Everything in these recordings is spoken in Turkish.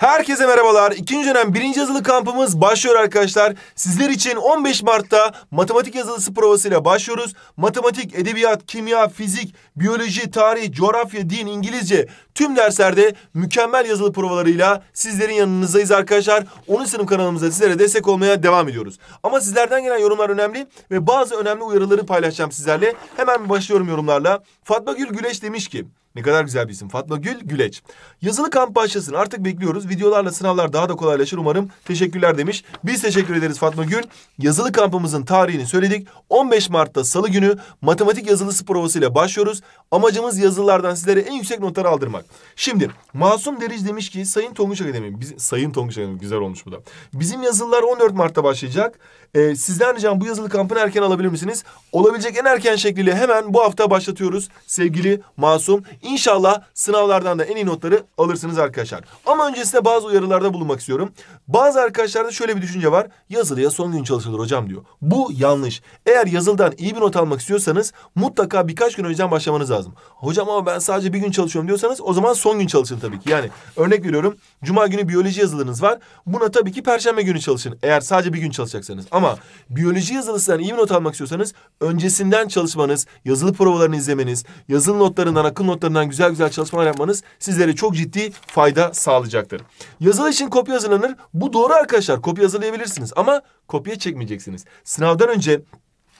Herkese merhabalar. İkinci dönem birinci yazılı kampımız başlıyor arkadaşlar. Sizler için 15 Mart'ta matematik yazılısı provasıyla başlıyoruz. Matematik, edebiyat, kimya, fizik, biyoloji, tarih, coğrafya, din, İngilizce tüm derslerde mükemmel yazılı provalarıyla sizlerin yanınızdayız arkadaşlar. Onun sınıf kanalımızda sizlere destek olmaya devam ediyoruz. Ama sizlerden gelen yorumlar önemli ve bazı önemli uyarıları paylaşacağım sizlerle. Hemen başlıyorum yorumlarla. Fatma Gül Güleş demiş ki... Ne kadar güzel bir isim. Fatma Gül Güleç. Yazılı kamp başlasın. Artık bekliyoruz. Videolarla sınavlar daha da kolaylaşır umarım. Teşekkürler demiş. Biz teşekkür ederiz Fatma Gül. Yazılı kampımızın tarihini söyledik. 15 Mart'ta salı günü matematik yazılısı provasıyla başlıyoruz. Amacımız yazılılardan sizlere en yüksek notları aldırmak. Şimdi Masum Deric demiş ki Sayın Tonguç Akademi. Biz, Sayın Tonguç Akademi güzel olmuş bu da. Bizim yazılılar 14 Mart'ta başlayacak. Ee, sizden ricam bu yazılı kampını erken alabilir misiniz? Olabilecek en erken şekliyle hemen bu hafta başlatıyoruz. Sevgili Masum İnşallah sınavlardan da en iyi notları alırsınız arkadaşlar. Ama öncesinde bazı uyarılarda bulunmak istiyorum. Bazı arkadaşlarda şöyle bir düşünce var. Yazılıya son gün çalışılır hocam diyor. Bu yanlış. Eğer yazıldan iyi bir not almak istiyorsanız mutlaka birkaç gün önceden başlamanız lazım. Hocam ama ben sadece bir gün çalışıyorum diyorsanız o zaman son gün çalışın tabii ki. Yani örnek veriyorum. Cuma günü biyoloji yazılınız var. Buna tabii ki perşembe günü çalışın. Eğer sadece bir gün çalışacaksanız. Ama biyoloji yazılısından iyi bir not almak istiyorsanız öncesinden çalışmanız, yazılı provalarını izlemeniz, yazılı notlarından, akıl notlarından üzerinden güzel güzel çalışmalar yapmanız sizlere çok ciddi fayda sağlayacaktır. Yazılı için kopya hazırlanır. Bu doğru arkadaşlar. Kopya hazırlayabilirsiniz ama kopya çekmeyeceksiniz. Sınavdan önce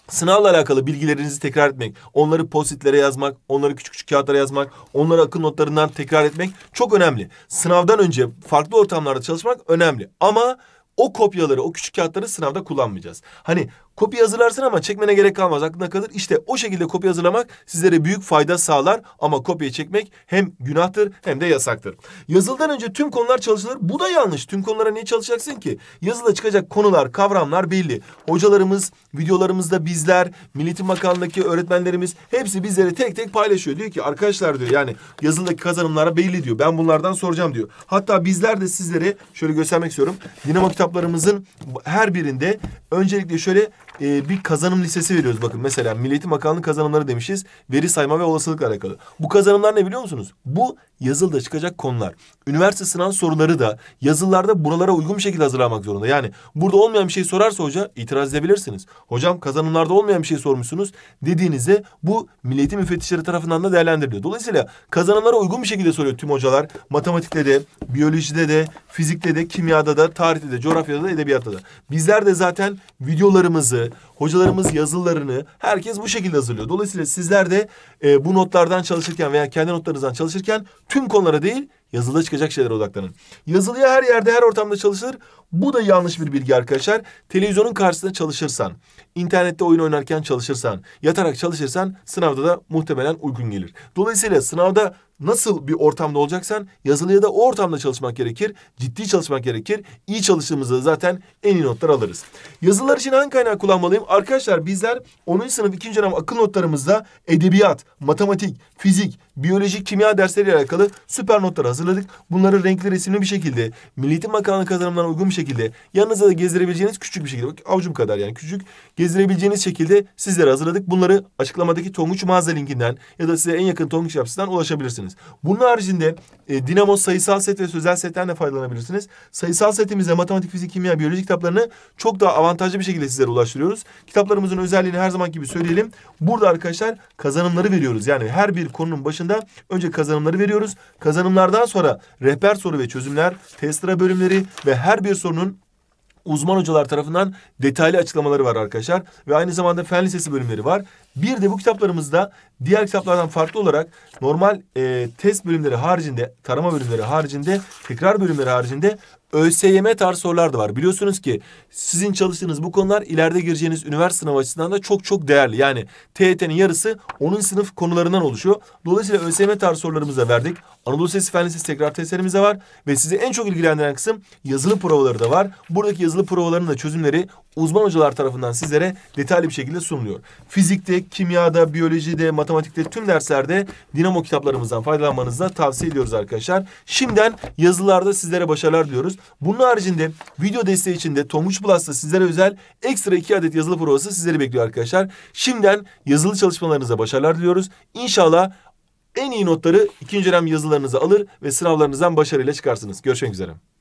Sınavla alakalı bilgilerinizi tekrar etmek, onları postitlere yazmak, onları küçük küçük kağıtlara yazmak, onları akıl notlarından tekrar etmek çok önemli. Sınavdan önce farklı ortamlarda çalışmak önemli. Ama o kopyaları, o küçük kağıtları sınavda kullanmayacağız. Hani kopya hazırlarsın ama çekmene gerek kalmaz, aklına kalır. İşte o şekilde kopya hazırlamak sizlere büyük fayda sağlar ama kopya çekmek hem günahtır hem de yasaktır. Yazıldan önce tüm konular çalışılır. Bu da yanlış. Tüm konulara niye çalışacaksın ki? Yazıda çıkacak konular, kavramlar belli. Hocalarımız, videolarımızda bizler, Milliyetin Bakanlığı'ndaki öğretmenlerimiz hepsi bizlere tek tek paylaşıyor. Diyor ki arkadaşlar diyor yani yazıldaki kazanımlara belli diyor. Ben bunlardan soracağım diyor. Hatta bizler de sizlere şöyle göstermek istiyorum. Dinamo kitap kitaplarımızın her birinde öncelikle şöyle e, bir kazanım listesi veriyoruz bakın. Mesela Milleti Makamlı kazanımları demişiz. Veri sayma ve olasılıkla alakalı. Bu kazanımlar ne biliyor musunuz? Bu yazılıda çıkacak konular. Üniversite sınav soruları da yazılılarda buralara uygun bir şekilde hazırlamak zorunda. Yani burada olmayan bir şey sorarsa hoca itiraz edebilirsiniz. Hocam kazanımlarda olmayan bir şey sormuşsunuz dediğinizde bu milleti müfettişleri tarafından da değerlendiriliyor. Dolayısıyla kazanımlara uygun bir şekilde soruyor tüm hocalar. Matematikte de, biyolojide de, fizikte de, kimyada da, tarihte de, coğrafyada da, edebiyatta da. Bizler de zaten videolarımızı, hocalarımız yazılarını herkes bu şekilde hazırlıyor. Dolayısıyla sizler de e, bu notlardan çalışırken veya kendi notlarınızdan çalışırken tüm konulara değil yazılıda çıkacak şeylere odaklanın. Yazılıya her yerde her ortamda çalışılır. Bu da yanlış bir bilgi arkadaşlar. Televizyonun karşısında çalışırsan, internette oyun oynarken çalışırsan, yatarak çalışırsan sınavda da muhtemelen uygun gelir. Dolayısıyla sınavda nasıl bir ortamda olacaksan yazılıya da o ortamda çalışmak gerekir. Ciddi çalışmak gerekir. İyi çalıştığımızda zaten en iyi notlar alırız. Yazılar için hangi kaynağı kullanmalıyım? Arkadaşlar bizler 10. sınıf 2. dönem akıl notlarımızda edebiyat, matematik, fizik, biyoloji, kimya dersleriyle alakalı süper notlar hazırladık. Bunları renkli resimli bir şekilde, Milli Eğitim Bakanlığı kazanımlarına uygun bir şekilde, yanınıza da gezdirebileceğiniz küçük bir şekilde, bak avucum kadar yani küçük, gezdirebileceğiniz şekilde sizlere hazırladık. Bunları açıklamadaki Tonguç mağaza linkinden ya da size en yakın Tonguç yapısından ulaşabilirsiniz kullanabilirsiniz. Bunun haricinde e, Dinamo sayısal set ve sözel setten de faydalanabilirsiniz. Sayısal setimizde matematik, fizik, kimya, biyoloji kitaplarını çok daha avantajlı bir şekilde sizlere ulaştırıyoruz. Kitaplarımızın özelliğini her zaman gibi söyleyelim. Burada arkadaşlar kazanımları veriyoruz. Yani her bir konunun başında önce kazanımları veriyoruz. Kazanımlardan sonra rehber soru ve çözümler, testra bölümleri ve her bir sorunun uzman hocalar tarafından detaylı açıklamaları var arkadaşlar. Ve aynı zamanda fen lisesi bölümleri var. Bir de bu kitaplarımızda diğer kitaplardan farklı olarak normal e, test bölümleri haricinde, tarama bölümleri haricinde, tekrar bölümleri haricinde ÖSYM tarzı sorular da var. Biliyorsunuz ki sizin çalıştığınız bu konular ileride gireceğiniz üniversite sınavı açısından da çok çok değerli. Yani TYT'nin yarısı onun sınıf konularından oluşuyor. Dolayısıyla ÖSYM tarzı sorularımızı da verdik. Anadolu Sesi Fen Lisesi tekrar testlerimiz de var. Ve sizi en çok ilgilendiren kısım yazılı provaları da var. Buradaki yazılı provaların da çözümleri uzman hocalar tarafından sizlere detaylı bir şekilde sunuluyor. Fizikte, kimyada, biyolojide, matematikte tüm derslerde dinamo kitaplarımızdan faydalanmanızı da tavsiye ediyoruz arkadaşlar. Şimdiden yazılarda sizlere başarılar diliyoruz. Bunun haricinde video desteği için de Tomuç Plus'ta sizlere özel ekstra iki adet yazılı provası sizleri bekliyor arkadaşlar. Şimdiden yazılı çalışmalarınıza başarılar diliyoruz. İnşallah en iyi notları ikinci dönem yazılarınıza alır ve sınavlarınızdan başarıyla çıkarsınız. Görüşmek üzere.